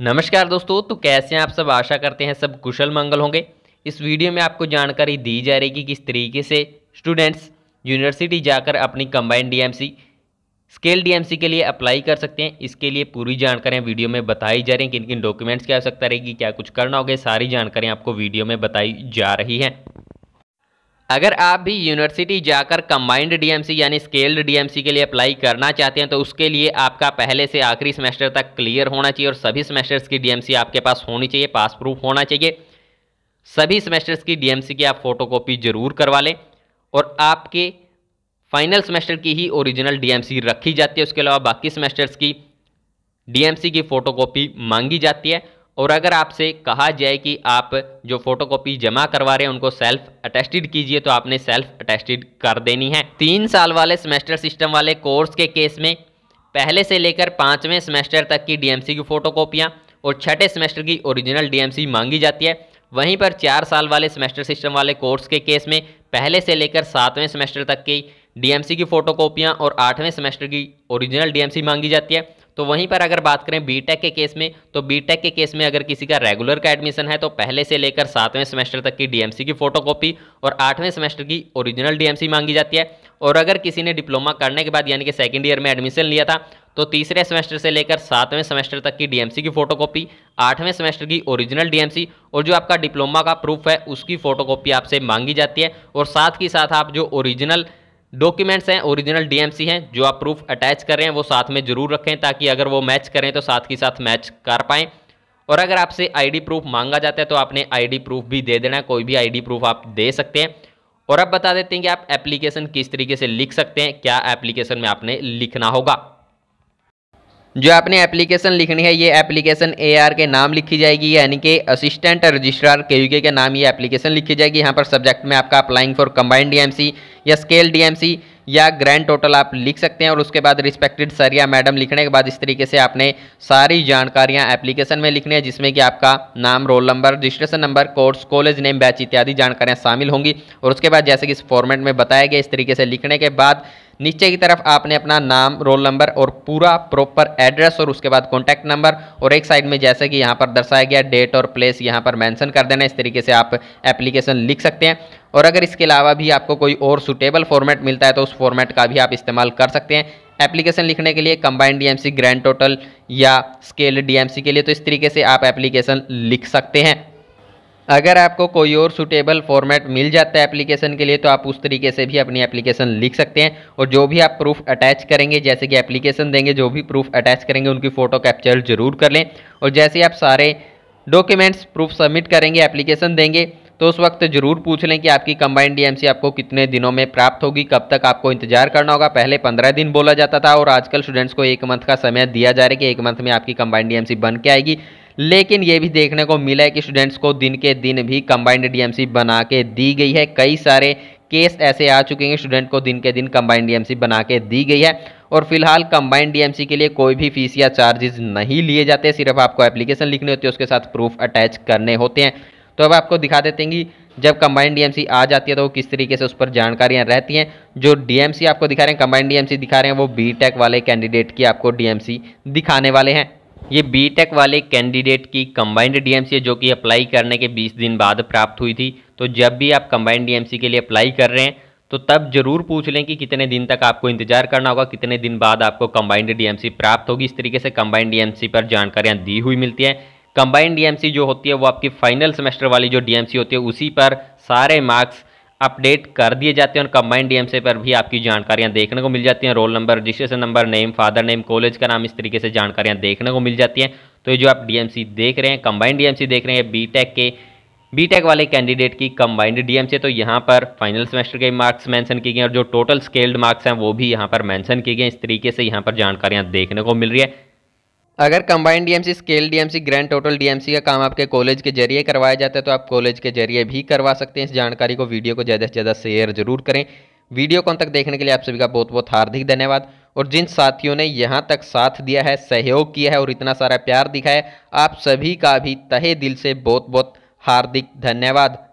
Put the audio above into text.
नमस्कार दोस्तों तो कैसे हैं आप सब आशा करते हैं सब कुशल मंगल होंगे इस वीडियो में आपको जानकारी दी जा रही कि किस तरीके से स्टूडेंट्स यूनिवर्सिटी जाकर अपनी कंबाइंड डीएमसी स्केल डीएमसी के लिए अप्लाई कर सकते हैं इसके लिए पूरी जानकारियाँ वीडियो में बताई जा रही हैं किन किन डॉक्यूमेंट्स की आवश्यकता रहेगी क्या कुछ करना होगा सारी जानकारियाँ आपको वीडियो में बताई जा रही हैं अगर आप भी यूनिवर्सिटी जाकर कंबाइंड डीएमसी यानी स्केल्ड डीएमसी के लिए अप्लाई करना चाहते हैं तो उसके लिए आपका पहले से आखिरी सेमेस्टर तक क्लियर होना चाहिए और सभी सेमेस्टर्स की डीएमसी आपके पास होनी चाहिए पास प्रूफ होना चाहिए सभी सेमेस्टर्स की डीएमसी की आप फोटोकॉपी जरूर करवा लें और आपके फाइनल सेमेस्टर की ही ओरिजिनल डी रखी जाती है उसके अलावा बाकी सेमेस्टर्स की डी की फ़ोटोकॉपी मांगी जाती है और अगर आपसे कहा जाए कि आप जो फोटोकॉपी जमा करवा रहे हैं उनको सेल्फ अटेस्टेड कीजिए तो आपने सेल्फ अटेस्टेड कर देनी है तीन साल वाले सेमेस्टर सिस्टम वाले कोर्स के केस में पहले से लेकर पाँचवें सेमेस्टर तक की डीएमसी की फ़ोटोकॉपियाँ और छठे सेमेस्टर की ओरिजिनल डीएमसी मांगी जाती है वहीं पर चार साल वाले सेमेस्टर सिस्टम वाले कोर्स के केस में पहले से लेकर सातवें सेमेस्टर तक की डीएमसी की फोटोकॉपियां और आठवें सेमेस्टर की ओरिजिनल डीएमसी मांगी जाती है तो वहीं पर अगर बात करें बीटेक के केस में तो बीटेक के केस में अगर किसी का रेगुलर का एडमिशन है तो पहले से लेकर सातवें सेमेस्टर तक की डीएमसी की फोटोकॉपी और आठवें सेमेस्टर की ओरिजिनल डीएमसी मांगी जाती है और अगर किसी ने डिप्लोमा करने के बाद यानी कि सेकेंड ईयर में एडमिशन लिया था तो तीसरे सेमेस्टर से लेकर सातवें सेमेस्टर तक की डीएमसी की फोटोकॉपी आठवें सेमेस्टर की ओरिजिनल डीएमसी और जो आपका डिप्लोमा का प्रूफ है उसकी फोटोकॉपी आपसे मांगी जाती है और साथ ही साथ आप जो ओरिजिनल डॉक्यूमेंट्स हैं ओरिजिनल डीएमसी हैं जो आप प्रूफ अटैच कर रहे हैं वो साथ में जरूर रखें ताकि अगर वो मैच करें तो साथ ही साथ मैच कर पाएँ और अगर आपसे आईडी प्रूफ मांगा जाता है तो आपने आईडी प्रूफ भी दे देना कोई भी आईडी प्रूफ आप दे सकते हैं और अब बता देते हैं कि आप एप्लीकेशन किस तरीके से लिख सकते हैं क्या एप्लीकेशन में आपने लिखना होगा जो आपने एप्लीकेशन लिखनी है ये एप्लीकेशन एआर के नाम लिखी जाएगी यानी कि असिस्टेंट रजिस्ट्रार के के नाम ये एप्लीकेशन लिखी जाएगी यहाँ पर सब्जेक्ट में आपका अप्लाइंग फॉर कंबाइंड डीएमसी या स्केल डीएमसी या ग्रैंड टोटल आप लिख सकते हैं और उसके बाद रिस्पेक्टेड सर या मैडम लिखने के बाद इस तरीके से आपने सारी जानकारियाँ एप्लीकेशन में लिखनी है जिसमें कि आपका नाम roll number registration number course college name batch इत्यादि जानकारियाँ शामिल होंगी और उसके बाद जैसे कि इस फॉर्मेट में बताया गया इस तरीके से लिखने के बाद नीचे की तरफ आपने अपना नाम रोल नंबर और पूरा प्रॉपर एड्रेस और उसके बाद कॉन्टैक्ट नंबर और एक साइड में जैसे कि यहाँ पर दर्शाया गया डेट और प्लेस यहाँ पर मैंसन कर देना इस तरीके से आप एप्लीकेशन लिख सकते हैं और अगर इसके अलावा भी आपको कोई और सुटेबल फॉर्मेट मिलता है तो उस फॉर्मेट का भी आप इस्तेमाल कर सकते हैं एप्लीकेशन लिखने के लिए कंबाइंड डीएमसी ग्रैंड टोटल या स्केल डीएमसी के लिए तो इस तरीके से आप एप्लीकेशन लिख सकते हैं अगर आपको कोई और सुटेबल फॉर्मेट मिल जाता है एप्लीकेशन के लिए तो आप उस तरीके से भी अपनी एप्लीकेशन लिख सकते हैं और जो भी आप प्रूफ अटैच करेंगे जैसे कि एप्लीकेशन देंगे जो भी प्रूफ अटैच करेंगे उनकी फ़ोटो कैप्चर जरूर कर लें और जैसे आप सारे डॉक्यूमेंट्स प्रूफ सबमिट करेंगे एप्लीकेशन देंगे तो उस वक्त जरूर पूछ लें कि आपकी कंबाइंड डीएमसी आपको कितने दिनों में प्राप्त होगी कब तक आपको इंतजार करना होगा पहले पंद्रह दिन बोला जाता था और आजकल स्टूडेंट्स को एक मंथ का समय दिया जा रहा है कि एक मंथ में आपकी कंबाइंड डीएमसी बन के आएगी लेकिन ये भी देखने को मिला है कि स्टूडेंट्स को दिन के दिन भी कंबाइंड डीएमसी बना के दी गई है कई सारे केस ऐसे आ चुके हैं स्टूडेंट को दिन के दिन कंबाइंड डीएमसी बना के दी गई है और फिलहाल कंबाइंड डीएमसी के लिए कोई भी फीस या चार्जेस नहीं लिए जाते सिर्फ आपको एप्लीकेशन लिखनी होती है उसके साथ प्रूफ अटैच करने होते हैं तो अब आपको दिखा देते हैं कि जब कंबाइंड डीएमसी आ जाती है तो वो किस तरीके से उस पर जानकारियाँ रहती हैं जो डीएमसी आपको दिखा रहे हैं कंबाइंड डीएमसी दिखा रहे हैं वो बीटेक वाले कैंडिडेट की आपको डीएमसी दिखाने वाले हैं ये बीटेक वाले कैंडिडेट की कंबाइंड डीएमसी जो कि अप्लाई करने के 20 दिन बाद प्राप्त हुई थी तो जब भी आप कंबाइंड डीएमसी के लिए अप्लाई कर रहे हैं तो तब जरूर पूछ लें कि कितने दिन तक आपको इंतजार करना होगा कितने दिन बाद आपको कंबाइंड डीएमसी प्राप्त होगी इस तरीके से कंबाइंड डीएमसी पर जानकारियां दी हुई मिलती हैं कंबाइंड डीएमसी जो होती है वो आपकी फाइनल सेमेस्टर वाली जो डीएमसी होती है उसी पर सारे मार्क्स अपडेट कर दिए जाते हैं और कंबाइंड डीएमसी पर भी आपकी जानकारियां देखने को मिल जाती हैं roll number registration number name father name college का नाम इस तरीके से जानकारियां देखने को मिल जाती हैं तो ये जो आप डीएमसी देख रहे हैं कंबाइंड डीएमसी देख रहे हैं बी के बी वाले कैंडिडेट की कंबाइंड डीएमसी तो यहाँ पर फाइनल सेमेस्टर के मार्क्स मेंशन किए गए और जो टोटल स्केल्ड मार्क्स हैं वो भी यहाँ पर मेंशन किए गए इस तरीके से यहाँ पर जानकारियाँ देखने को मिल रही है अगर combined DMC scale DMC grand total DMC का काम आपके कॉलेज के जरिए करवाया जाता है तो आप कॉलेज के जरिए भी करवा सकते हैं इस जानकारी को वीडियो को ज़्यादा से ज़्यादा शेयर जरूर करें वीडियो को तक देखने के लिए आप सभी का बहुत बहुत हार्दिक धन्यवाद और जिन साथियों ने यहाँ तक साथ दिया है सहयोग किया है और इतना सारा प्यार दिखाया आप सभी का भी तहे दिल से बहुत बहुत हार्दिक धन्यवाद